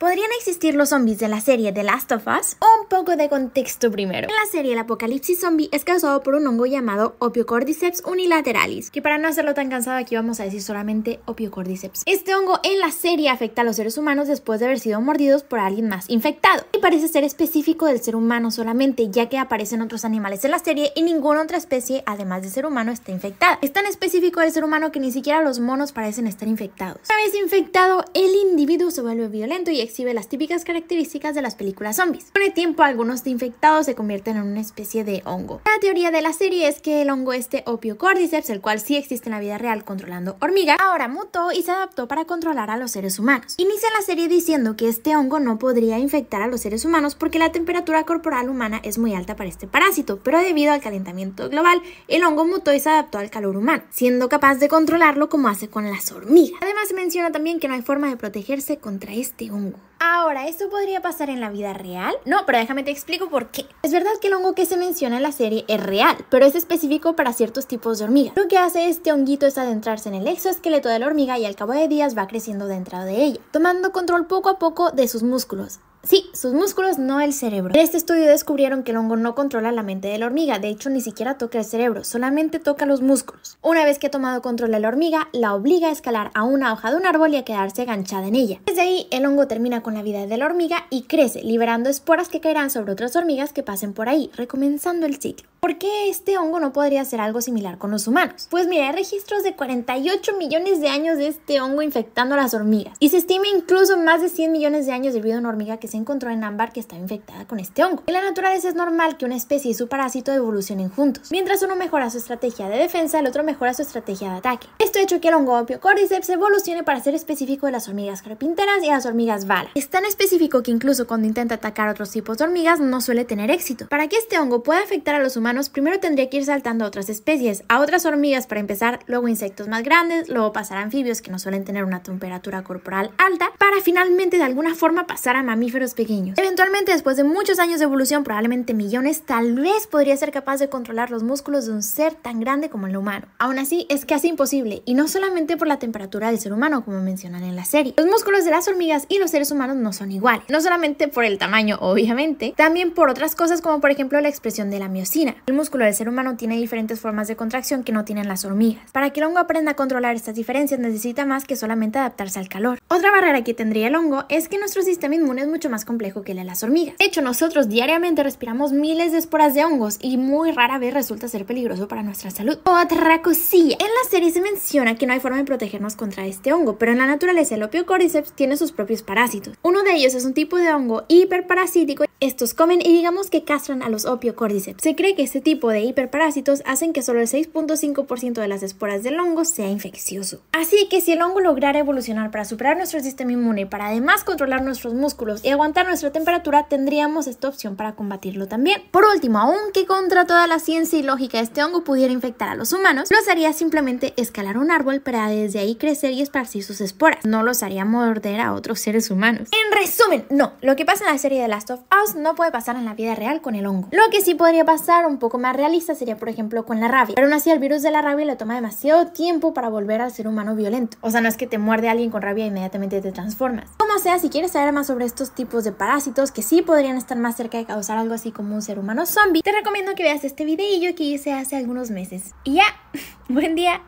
¿Podrían existir los zombies de la serie The Last of Us? Un poco de contexto primero. En la serie, el apocalipsis zombie es causado por un hongo llamado Opiocordyceps unilateralis, que para no hacerlo tan cansado aquí vamos a decir solamente Opiocordyceps. Este hongo en la serie afecta a los seres humanos después de haber sido mordidos por alguien más infectado, y parece ser específico del ser humano solamente, ya que aparecen otros animales en la serie y ninguna otra especie, además de ser humano, está infectada. Es tan específico del ser humano que ni siquiera los monos parecen estar infectados. Una vez infectado, el individuo se vuelve violento y exhibe las típicas características de las películas zombies. Con el tiempo, algunos de infectados se convierten en una especie de hongo. La teoría de la serie es que el hongo este Opiocordyceps, el cual sí existe en la vida real controlando hormigas, ahora mutó y se adaptó para controlar a los seres humanos. Inicia la serie diciendo que este hongo no podría infectar a los seres humanos porque la temperatura corporal humana es muy alta para este parásito, pero debido al calentamiento global, el hongo mutó y se adaptó al calor humano, siendo capaz de controlarlo como hace con las hormigas. Además menciona también que no hay forma de protegerse contra este hongo. Ahora, ¿esto podría pasar en la vida real? No, pero déjame te explico por qué. Es verdad que el hongo que se menciona en la serie es real, pero es específico para ciertos tipos de hormigas. Lo que hace este honguito es adentrarse en el exoesqueleto de la hormiga y al cabo de días va creciendo dentro de ella, tomando control poco a poco de sus músculos. Sí, sus músculos, no el cerebro. En este estudio descubrieron que el hongo no controla la mente de la hormiga, de hecho ni siquiera toca el cerebro, solamente toca los músculos. Una vez que ha tomado control de la hormiga, la obliga a escalar a una hoja de un árbol y a quedarse ganchada en ella. Desde ahí, el hongo termina con la vida de la hormiga y crece, liberando esporas que caerán sobre otras hormigas que pasen por ahí, recomenzando el ciclo. ¿Por qué este hongo no podría hacer algo similar con los humanos? Pues mira, hay registros de 48 millones de años de este hongo infectando a las hormigas. Y se estima incluso más de 100 millones de años debido a una hormiga que se encontró en ámbar que estaba infectada con este hongo. En la naturaleza es normal que una especie y su parásito evolucionen juntos. Mientras uno mejora su estrategia de defensa, el otro mejora su estrategia de ataque. Esto ha hecho que el hongo Cordyceps evolucione para ser específico de las hormigas carpinteras y las hormigas bala. Es tan específico que incluso cuando intenta atacar a otros tipos de hormigas no suele tener éxito. Para que este hongo pueda afectar a los humanos, primero tendría que ir saltando a otras especies, a otras hormigas para empezar, luego insectos más grandes, luego pasar a anfibios que no suelen tener una temperatura corporal alta, para finalmente de alguna forma pasar a mamíferos pequeños. Eventualmente, después de muchos años de evolución, probablemente millones, tal vez podría ser capaz de controlar los músculos de un ser tan grande como el humano. Aún así, es casi imposible, y no solamente por la temperatura del ser humano, como mencionan en la serie. Los músculos de las hormigas y los seres humanos no son iguales, no solamente por el tamaño, obviamente, también por otras cosas como por ejemplo la expresión de la miocina. El músculo del ser humano tiene diferentes formas de contracción que no tienen las hormigas. Para que el hongo aprenda a controlar estas diferencias necesita más que solamente adaptarse al calor. Otra barrera que tendría el hongo es que nuestro sistema inmune es mucho más complejo que el de las hormigas. De hecho, nosotros diariamente respiramos miles de esporas de hongos y muy rara vez resulta ser peligroso para nuestra salud. Otra cosilla, en la serie se menciona que no hay forma de protegernos contra este hongo, pero en la naturaleza el Opio Cordyceps tiene sus propios parásitos. Uno de ellos es un tipo de hongo hiperparasítico. Estos comen y digamos que castran a los Opio Cordyceps. Se cree que este tipo de hiperparásitos hacen que solo el 6.5% de las esporas del hongo sea infeccioso. Así que si el hongo lograra evolucionar para superar nuestro sistema inmune, y para además controlar nuestros músculos y aguantar nuestra temperatura, tendríamos esta opción para combatirlo también. Por último, aunque contra toda la ciencia y lógica este hongo pudiera infectar a los humanos, lo haría simplemente escalar un árbol para desde ahí crecer y esparcir sus esporas. No los haría morder a otros seres humanos. En resumen, no, lo que pasa en la serie de Last of Us no puede pasar en la vida real con el hongo. Lo que sí podría pasar un poco más realista sería, por ejemplo, con la rabia. Pero aún así, el virus de la rabia le toma demasiado tiempo para volver al ser humano violento. O sea, no es que te muerde alguien con rabia e inmediatamente te transformas. Como sea, si quieres saber más sobre estos tipos de parásitos que sí podrían estar más cerca de causar algo así como un ser humano zombie, te recomiendo que veas este videillo que hice hace algunos meses. Y ya, buen día.